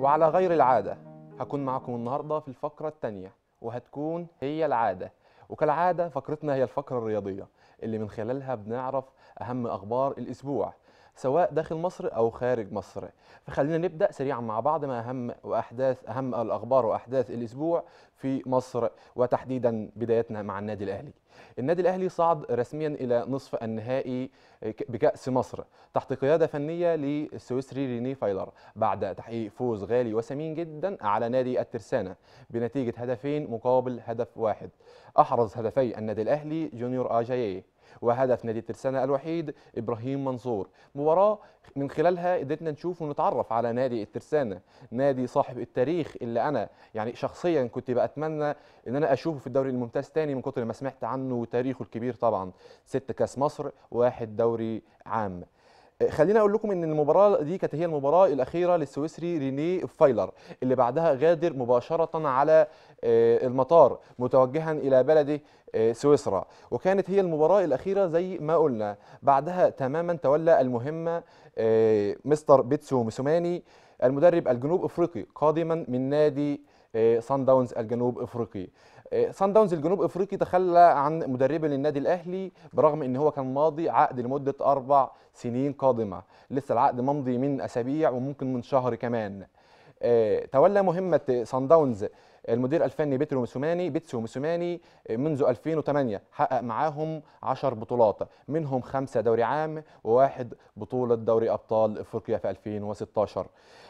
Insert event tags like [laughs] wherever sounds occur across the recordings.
وعلى غير العادة هكون معكم النهاردة في الفقرة الثانية وهتكون هي العادة وكالعادة فقرتنا هي الفقرة الرياضية اللي من خلالها بنعرف أهم أخبار الأسبوع سواء داخل مصر أو خارج مصر فخلينا نبدأ سريعا مع بعض ما أهم وأحداث أهم الأخبار وأحداث الأسبوع في مصر وتحديدا بدايتنا مع النادي الأهلي النادي الاهلي صعد رسميا الى نصف النهائي بكاس مصر تحت قياده فنيه للسويسري ريني فايلر بعد تحقيق فوز غالي وسمين جدا على نادي الترسانه بنتيجه هدفين مقابل هدف واحد احرز هدفي النادي الاهلي جونيور اجاييه وهدف نادي الترسانة الوحيد إبراهيم منصور مباراة من خلالها قدرنا نشوف ونتعرف على نادي الترسانة نادي صاحب التاريخ اللي أنا يعني شخصيا كنت بأتمنى إن أنا أشوفه في الدوري الممتاز تاني من كتر ما سمعت عنه وتاريخه الكبير طبعا ست كاس مصر واحد دوري عام خليني اقول لكم ان المباراه دي كانت هي المباراه الاخيره للسويسري ريني فايلر اللي بعدها غادر مباشره على آه، المطار متوجها الى بلده آه، سويسرا وكانت هي المباراه الاخيره زي ما قلنا بعدها تماما تولى المهمه آه، مستر بيتسو موسوماني المدرب الجنوب افريقي قادما من نادي سان داونز الجنوب افريقي صن داونز الجنوب افريقي تخلى عن مدربه للنادي الاهلي برغم ان هو كان ماضي عقد لمده اربع سنين قادمه لسه العقد ممضي من اسابيع وممكن من شهر كمان آه، تولى مهمه صن داونز المدير الفني بيترو موسوماني بيتسو موسوماني آه، منذ 2008 حقق معاهم 10 بطولات منهم خمسة دوري عام وواحد بطولة دوري أبطال أفريقيا في 2016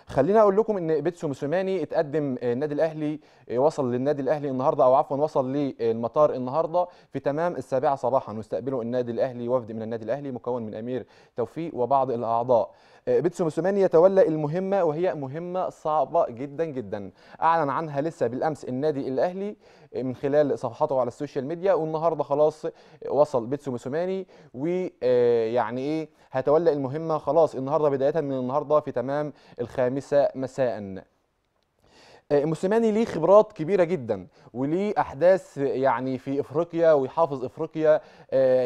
خلينا أقول لكم إن بيتسو موسوماني اتقدم آه، النادي الأهلي آه، وصل للنادي الأهلي النهاردة أو عفوا وصل للمطار النهاردة في تمام السابعة صباحا واستقبله النادي الأهلي وفد من النادي الأهلي مكون من أمير توفيق وبعض الأعضاء بيتسو موسوماني يتولى المهمة وهي مهمة صعبة جدا جدا أعلن عنها لسه بال بالامس النادي الاهلي آه، من خلال صفحاته على السوشيال ميديا والنهارده خلاص وصل بيتسو موسوماني ويعني آه، ايه هتولى المهمه خلاص النهارده بدايه من النهارده في تمام الخامسه مساء آه، موسيماني ليه خبرات كبيرة جدا وليه أحداث يعني في إفريقيا ويحافظ إفريقيا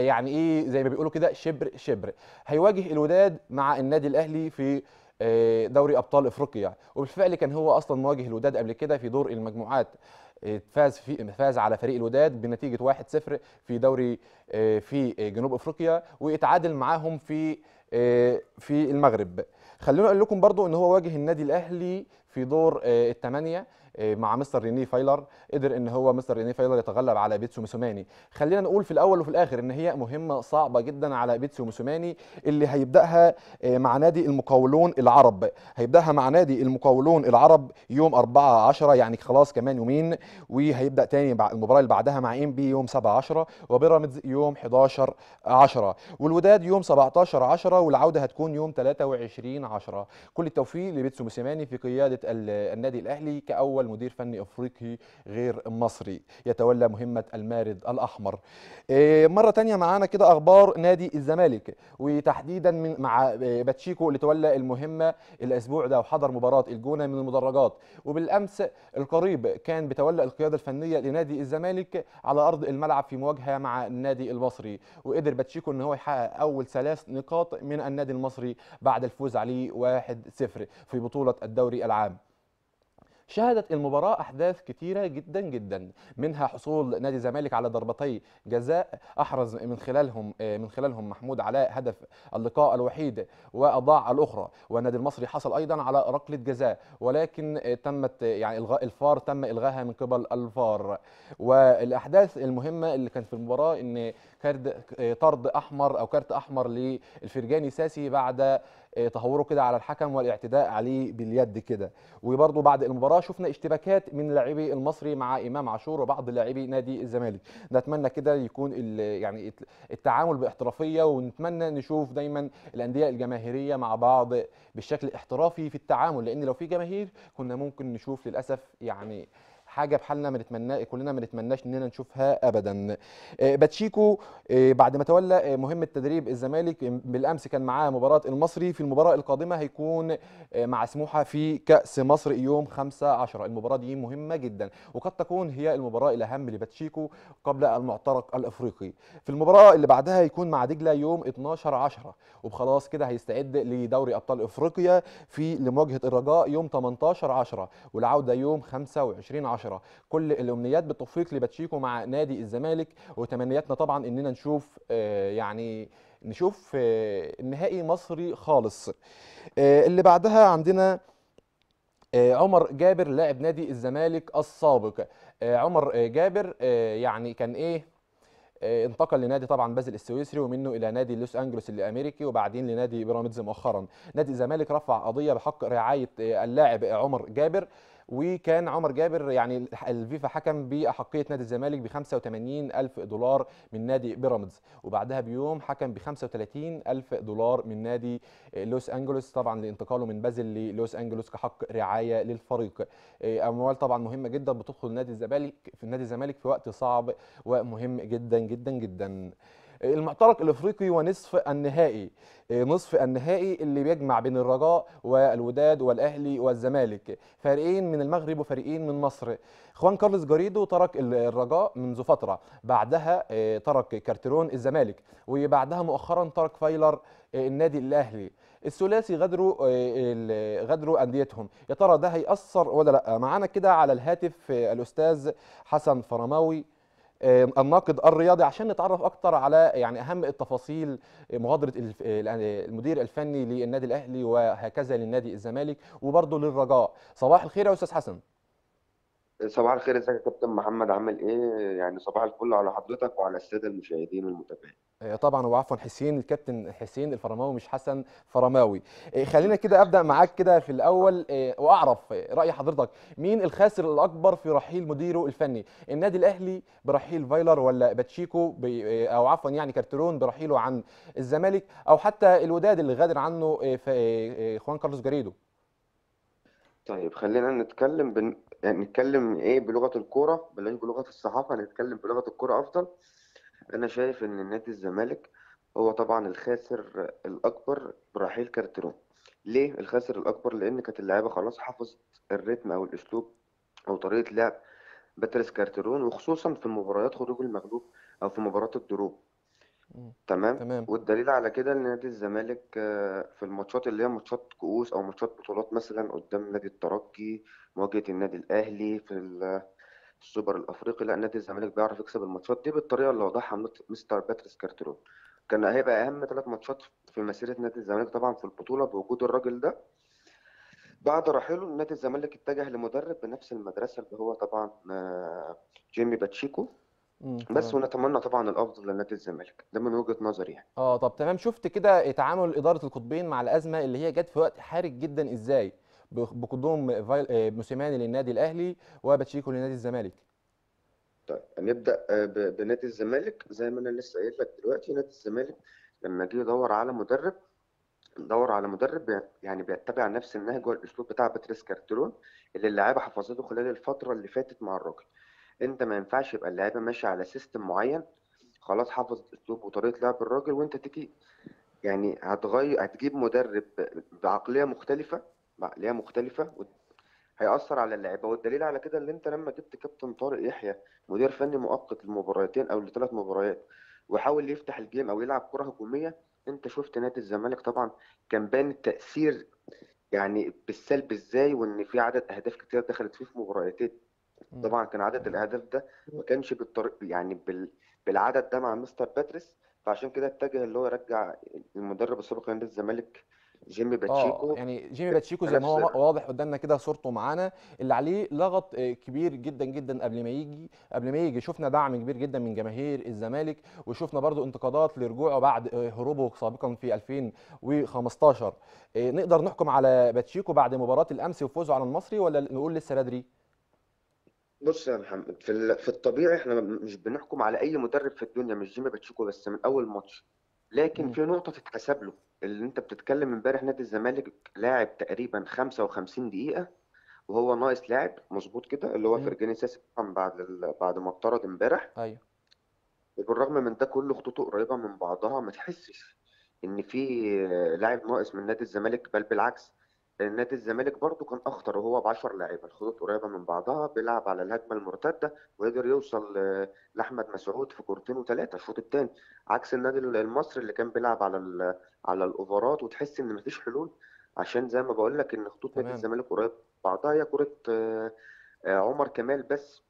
يعني إيه زي ما بيقولوا كده شبر شبر هيواجه الوداد مع النادي الأهلي في آه، دوري ابطال افريقيا وبالفعل كان هو اصلا مواجه الوداد قبل كده في دور المجموعات آه، فاز في فاز على فريق الوداد بنتيجه 1-0 في دوري آه، في جنوب افريقيا واتعادل معاهم في في المغرب خلونا اقول لكم برضو ان هو واجه النادي الاهلي في دور الثمانيه آه، مع مستر ريني فايلر قدر ان هو مستر ريني فايلر يتغلب على بيتسو موسوماني خلينا نقول في الاول وفي الاخر ان هي مهمه صعبه جدا على بيتسو موسوماني اللي هيبداها آه، مع نادي المقاولون العرب هيبداها مع نادي المقاولون العرب يوم 4 10 يعني خلاص كمان يومين وهيبدا تاني المباراه اللي بعدها مع ام بي يوم 7 10 وبيراميدز يوم 11 10 والوداد يوم 17 10 والعوده هتكون يوم 23 10 كل التوفيق لبيتسو موسوماني في قياده النادي الاهلي كاول أول مدير فني أفريقي غير مصري يتولى مهمة المارد الأحمر إيه، مرة ثانيه معانا كده أخبار نادي الزمالك وتحديدا من مع إيه، باتشيكو اللي تولى المهمة الأسبوع ده وحضر مباراة الجونة من المدرجات وبالأمس القريب كان بتولى القيادة الفنية لنادي الزمالك على أرض الملعب في مواجهة مع النادي المصري وقدر باتشيكو أن هو يحقق أول ثلاث نقاط من النادي المصري بعد الفوز عليه 1-0 في بطولة الدوري العام شهدت المباراة أحداث كثيرة جدا جدا منها حصول نادي الزمالك على ضربتي جزاء أحرز من خلالهم آه، من خلالهم محمود علاء هدف اللقاء الوحيد وأضاع الأخرى والنادي المصري حصل أيضا على ركلة جزاء ولكن آه، تمت يعني إلغاء الفار تم إلغاها من قبل الفار والأحداث المهمة اللي كانت في المباراة إن كارد آه، طرد احمر او كارت احمر للفرجاني ساسي بعد آه، تهوره كده على الحكم والاعتداء عليه باليد كده وبرضه بعد المباراه شفنا اشتباكات من لاعبي المصري مع امام عاشور وبعض لاعبي نادي الزمالك نتمنى كده يكون يعني التعامل باحترافيه ونتمنى نشوف دايما الانديه الجماهيريه مع بعض بالشكل الاحترافي في التعامل لان لو في جماهير كنا ممكن نشوف للاسف يعني حاجه بحالنا ما نتمنى كلنا ما نتمناش اننا نشوفها ابدا آه، باتشيكو آه، بعد ما تولى آه، مهمه تدريب الزمالك بالامس كان معاه مباراه المصري في المباراه القادمه هيكون مع سموحه في كاس مصر يوم 5 10 المباراه دي مهمه جدا وقد تكون هي المباراه الاهم لباتشيكو قبل المعترك الافريقي في المباراه اللي بعدها هيكون مع دجله يوم 12 10 وبخلاص كده هيستعد لدوري ابطال افريقيا في لمواجهه الرجاء يوم 18 10 والعوده يوم 25 10 الآخرة كل الأمنيات بالتوفيق لباتشيكو مع نادي الزمالك وتمنياتنا طبعا إننا نشوف آه، يعني نشوف آه، النهائي مصري خالص آه، اللي بعدها عندنا عمر جابر لاعب نادي الزمالك السابق عمر جابر يعني كان ايه انتقل لنادي طبعا بازل السويسري ومنه الى نادي لوس انجلوس الامريكي وبعدين لنادي بيراميدز مؤخرا نادي الزمالك رفع قضيه بحق رعايه اللاعب عمر جابر وكان عمر جابر يعني الفيفا حكم باحقيه نادي الزمالك ب 85 الف دولار من نادي بيراميدز وبعدها بيوم حكم ب 35 الف دولار من نادي لوس انجلوس طبعا لانتقاله من بازل للوس انجلوس كحق رعايه للفريق آه، اموال طبعا مهمه جدا بتدخل نادي الزمالك في نادي الزمالك في وقت صعب ومهم جدا جدا جدا المعترك الافريقي ونصف النهائي آه، نصف النهائي اللي بيجمع بين الرجاء والوداد والاهلي والزمالك فريقين من المغرب وفريقين من مصر خوان كارلوس جاريدو ترك الرجاء منذ فتره بعدها آه، ترك كارترون الزمالك وبعدها مؤخرا ترك فايلر آه، النادي الاهلي الثلاثي غدروا غدروا انديتهم يا ترى ده هيأثر ولا لا معانا كده على الهاتف الاستاذ حسن فرماوي آه، الناقد الرياضي عشان نتعرف اكتر على يعني اهم التفاصيل مغادره المدير الفني للنادي الاهلي وهكذا للنادي الزمالك وبرضه للرجاء صباح الخير يا استاذ حسن صباح الخير ازيك يا كابتن محمد عامل ايه يعني صباح الفل على حضرتك وعلى الساده المشاهدين والمتابعين آه، طبعا وعفوا حسين الكابتن حسين الفرماوي مش حسن فرماوي آه، خلينا كده ابدا معاك كده في الاول آه، واعرف راي حضرتك مين الخاسر الاكبر في رحيل مديره الفني النادي الاهلي برحيل فايلر ولا باتشيكو او عفوا يعني كارترون برحيله عن الزمالك او حتى الوداد اللي غادر عنه خوان كارلوس جاريدو طيب خلينا نتكلم يعني نتكلم ايه بلغه الكوره بلاش بلغه الصحافه نتكلم بلغه الكوره افضل انا شايف ان نادي الزمالك هو طبعا الخاسر الاكبر برحيل كارتيرون ليه الخاسر الاكبر لان كانت اللعيبه خلاص حفظت الريتم او الاسلوب او طريقه لعب باتريس كارتيرون وخصوصا في مباريات خروج المغلوب او في مباراه الدروب تمام تمام والدليل على كده ان نادي الزمالك آه، في الماتشات اللي هي ماتشات كؤوس او ماتشات بطولات مثلا قدام نادي الترجي مواجهة النادي الاهلي في السوبر الافريقي لا نادي الزمالك بيعرف يكسب الماتشات دي بالطريقه اللي وضعها مستر باتريس كارترون كان هيبقى اهم ثلاث ماتشات في مسيره نادي الزمالك طبعا في البطوله بوجود الراجل ده بعد رحيله نادي الزمالك اتجه لمدرب بنفس المدرسه اللي هو طبعا آه، جيمي باتشيكو بس ونتمنى طبعًا الأفضل لنادي الزمالك، ده من وجهة نظري يعني. آه، طب تمام، شُفت كده تعامل إدارة القطبين مع الأزمة اللي هي جت في وقت حرج جدًا إزاي، بقدوم آه، موسيماني للنادي الأهلي وباتشيكو لنادي الزمالك؟ طيب هنبدأ آه، بنادي الزمالك، زي ما أنا لسه قايل لك دلوقتي نادي الزمالك لمّا جه يدوّر على مدرب، دَوَّر على مدرب يعني بيتّبع نفس النهج والأسلوب بتاع باتريس كارترون اللي اللعيبة حفظته خلال الفترة اللي فاتت مع الراجل. انت ما ينفعش يبقى اللعيبه ماشيه على سيستم معين خلاص حافظ اسلوب وطريقه لعب الراجل وانت تيجي يعني هتغير هتجيب مدرب بعقليه مختلفه بعقليه مختلفه هيأثر على اللعيبه والدليل على كده اللي انت لما جبت كابتن طارق يحيى مدير فني مؤقت للمباراتين او لثلاث مباريات وحاول يفتح الجيم او يلعب كره هجوميه انت شفت نادي الزمالك طبعا كان بان التاثير يعني بالسلب ازاي وان في عدد اهداف كتير دخلت فيه في مباراتين طبعا كان عدد الاهداف ده ما كانش بالطريق يعني بال... بالعدد ده مع مستر باتريس فعشان كده اتجه اللي هو يرجع المدرب السابق لنادي الزمالك جيمي آه، باتشيكو آه يعني جيمي باتشيكو زي ما هو واضح قدامنا كده صورته معانا اللي عليه لغط آه، كبير جدا جدا قبل ما يجي قبل ما يجي شفنا دعم كبير جدا من جماهير الزمالك وشفنا برضو انتقادات لرجوعه بعد آه، هروبه سابقا في 2015 نقدر نحكم على باتشيكو بعد مباراه الامس وفوزه على المصري ولا نقول لسه بدري؟ بص يا محمد في في الطبيعي احنا مش بنحكم على اي مدرب في الدنيا مش جيمي باتشيكو بس من اول ماتش لكن في نقطه تتحسب له اللي انت بتتكلم امبارح نادي الزمالك لاعب تقريبا 55 دقيقه وهو ناقص لاعب مظبوط كده اللي هو مم. فرجاني ساسي بعد بعد ما اطرد امبارح ايوه وبالرغم من ده كله خطوطه قريبه من بعضها ما تحسش ان في لاعب ناقص من نادي الزمالك بل بالعكس نادي الزمالك برضه كان اخطر وهو ب 10 لاعيبه الخطوط قريبه من بعضها بيلعب على الهجمه المرتده وقدر يوصل لاحمد مسعود في كورتين وثلاثه الشوط الثاني عكس النادي المصري اللي كان بيلعب على على الاوفرات وتحس ان مفيش حلول عشان زي ما بقول لك ان خطوط نادي الزمالك قريب بعضها هي كره آه، آه، عمر كمال بس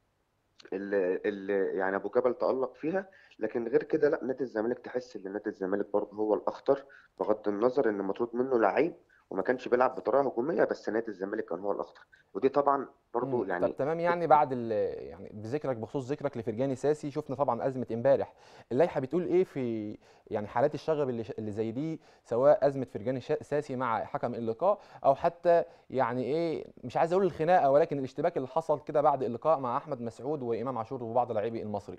اللي, اللي يعني ابو جبل تالق فيها لكن غير كده لا نادي الزمالك تحس ان نادي الزمالك برضه هو الاخطر بغض النظر ان مطرود منه لعيب وما كانش بيلعب بطريقه هجوميه بس نادي الزمالك كان هو الاخطر ودي طبعا برضو يعني طب تمام يعني بعد يعني بذكرك بخصوص ذكرك لفرجاني ساسي شفنا طبعا ازمه امبارح اللائحه بتقول ايه في يعني حالات الشغب اللي, اللي زي دي سواء ازمه فرجاني ساسي مع حكم اللقاء او حتى يعني ايه مش عايز اقول الخناقه ولكن الاشتباك اللي حصل كده بعد اللقاء مع احمد مسعود وامام عاشور وبعض لاعبي المصري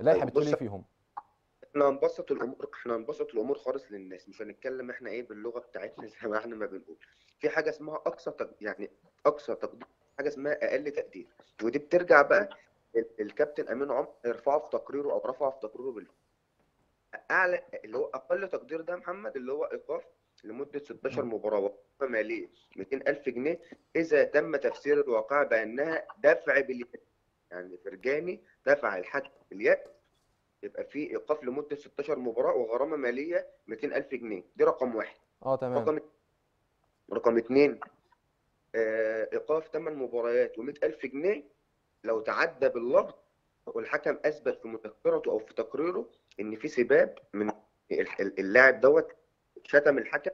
اللائحه بتقول ايه فيهم احنا هنبسط الامور احنا هنبسط الامور خالص للناس مش هنتكلم احنا ايه باللغه بتاعتنا [laughs] زي ما احنا ما بنقول في حاجه اسمها اقصى تق... يعني اقصى تقدير حاجه اسمها اقل تقدير ودي بترجع بقى الكابتن امين عمر رفعه في تقريره او رفعه في تقريره بال اعلى اللي هو اقل تقدير ده محمد اللي هو ايقاف لمده 16 مباراه ماليه 200000 جنيه اذا تم تفسير الواقعه بانها دفع باليد يعني فرجاني دفع الحد باليد يبقى في ايقاف لمده 16 مباراه وغرامه ماليه 200000 جنيه دي رقم واحد اه تمام رقم رقم اثنين آه، ايقاف 8 مباريات و100000 جنيه لو تعدى باللفظ والحكم اثبت في مذكرته او في تقريره ان في سباب من اللاعب دوت شتم الحكم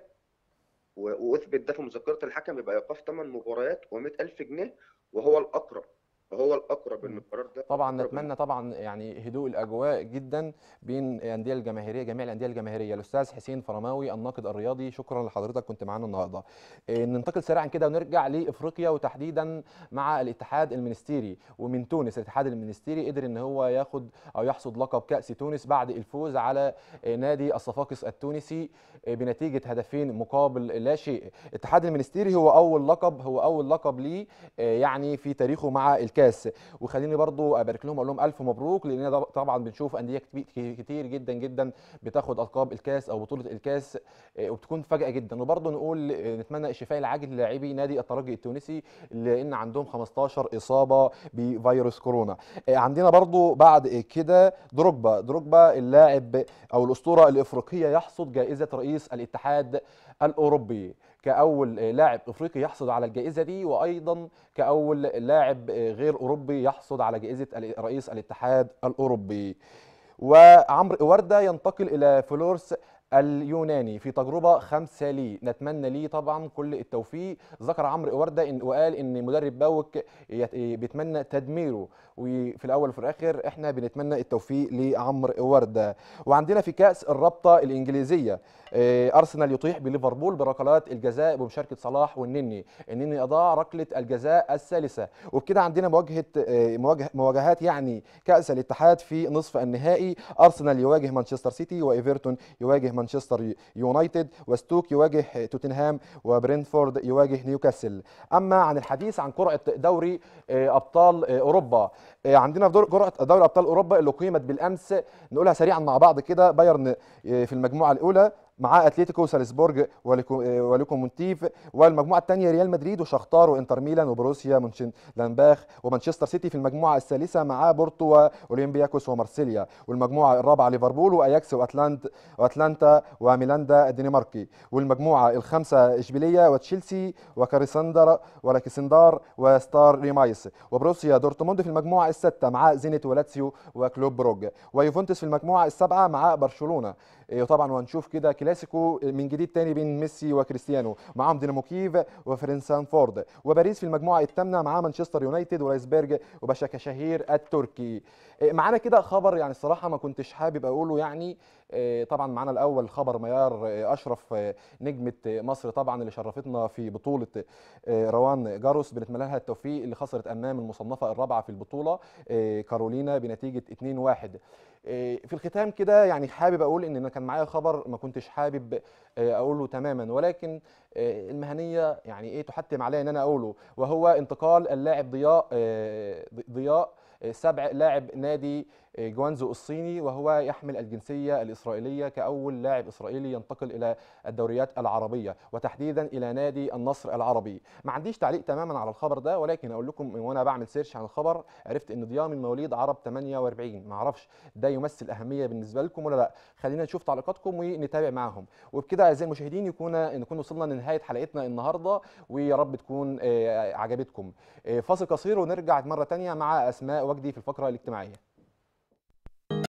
واثبت ده في مذكره الحكم يبقى ايقاف 8 مباريات و100000 جنيه وهو الاقرب فهو الاقرب ان القرار ده طبعا نتمنى طبعا يعني هدوء الاجواء جدا بين الانديه الجماهيريه جميع الانديه الجماهيريه الاستاذ حسين فرماوي الناقد الرياضي شكرا لحضرتك كنت معانا النهارده إيه، ننتقل سريعا كده ونرجع لافريقيا وتحديدا مع الاتحاد المنستيري ومن تونس الاتحاد المنستيري قدر ان هو ياخد او يحصد لقب كاس تونس بعد الفوز على نادي الصفاقس التونسي إيه، بنتيجه هدفين مقابل لا شيء الاتحاد المنستيري هو اول لقب هو اول لقب ليه إيه، يعني في تاريخه مع الكاس وخليني برضو ابارك لهم اقول لهم الف مبروك لان طبعا بنشوف انديه كتير جدا جدا بتاخد القاب الكاس او بطوله الكاس آه، وبتكون فجاه جدا وبرضو نقول آه، نتمنى الشفاء العاجل للاعبي نادي الترجي التونسي لان عندهم 15 اصابه بفيروس كورونا آه، عندنا برضو بعد كده دروجبا دروجبا اللاعب او الاسطوره الافريقيه يحصد جائزه رئيس الاتحاد الاوروبي كأول لاعب أفريقي يحصد على الجائزة دي وأيضا كأول لاعب غير أوروبي يحصد على جائزة رئيس الاتحاد الأوروبي وعمرو وردة ينتقل إلى فلورس اليوناني في تجربه خمسه ليه نتمنى ليه طبعا كل التوفيق ذكر عمرو ورده إن وقال ان مدرب باوك بيتمنى تدميره وفي الاول وفي الاخر احنا بنتمنى التوفيق لعمرو ورده وعندنا في كاس الرابطه الانجليزيه آه، ارسنال يطيح بليفربول بركلات الجزاء بمشاركه صلاح والنني النني اضاع ركله الجزاء الثالثه وبكده عندنا مواجهه آه، مواجهات يعني كاس الاتحاد في نصف النهائي ارسنال يواجه مانشستر سيتي وايفرتون يواجه مانشستر يونايتد وستوك يواجه توتنهام وبرينفورد يواجه نيوكاسل اما عن الحديث عن قرعه دوري آه، ابطال آه، اوروبا آه، عندنا في قرعه دوري ابطال اوروبا اللي قيمت بالامس نقولها سريعا مع بعض كده بايرن في المجموعه الاولى مع اتلتيكو سالزبورج ولوكوموتيف آه، والمجموعه الثانيه ريال مدريد وشختار وانتر ميلان وبروسيا مونشن لانباخ ومانشستر سيتي في المجموعه الثالثه مع بورتو واولمبياكوس ومارسيليا والمجموعه الرابعه ليفربول واياكس واتلانت واتلانتا وميلاندا الدنماركي والمجموعه الخامسه اشبيليه وتشيلسي وكاريساندر ولاكسندار وستار ريمايس وبروسيا دورتموند في المجموعه السادسه مع زينت ولاتسيو وكلوب بروج ويوفنتوس في المجموعه السابعه مع برشلونه إيه، طبعا وهنشوف كده كلاسيكو من جديد تاني بين ميسي وكريستيانو معاهم دينامو كييف فورد وباريس في المجموعه الثامنه مع مانشستر يونايتد ورايسبرج كشهير التركي إيه، معانا كده خبر يعني الصراحه ما كنتش حابب اقوله يعني آه، طبعا معانا الاول خبر ميار آه، اشرف آه، نجمه مصر طبعا اللي شرفتنا في بطوله روان جاروس بنتمنى لها التوفيق اللي خسرت امام المصنفه الرابعه في البطوله كارولينا بنتيجه 2-1 في الختام كده يعني حابب اقول ان انا كان معايا خبر ما كنتش حابب اقوله تماما ولكن المهنيه يعني ايه تحتم عليا ان انا اقوله وهو انتقال اللاعب ضياء ضياء سبع لاعب نادي جوانزو الصيني وهو يحمل الجنسية الإسرائيلية كأول لاعب إسرائيلي ينتقل إلى الدوريات العربية وتحديدا إلى نادي النصر العربي ما عنديش تعليق تماما على الخبر ده ولكن أقول لكم وأنا بعمل سيرش عن الخبر عرفت إن ضيام من مواليد عرب 48 ما أعرفش ده يمثل أهمية بالنسبة لكم ولا لا خلينا نشوف تعليقاتكم ونتابع معاهم وبكده أعزائي المشاهدين يكون نكون وصلنا لنهاية حلقتنا النهاردة ويا رب تكون آه، عجبتكم آه، فاصل قصير ونرجع مرة تانية مع أسماء وجدي في الفقرة الاجتماعية